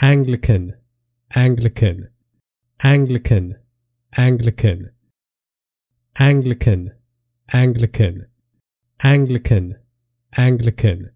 Anglican, Anglican, Anglican, Anglican, Anglican, Anglican, Anglican, Anglican.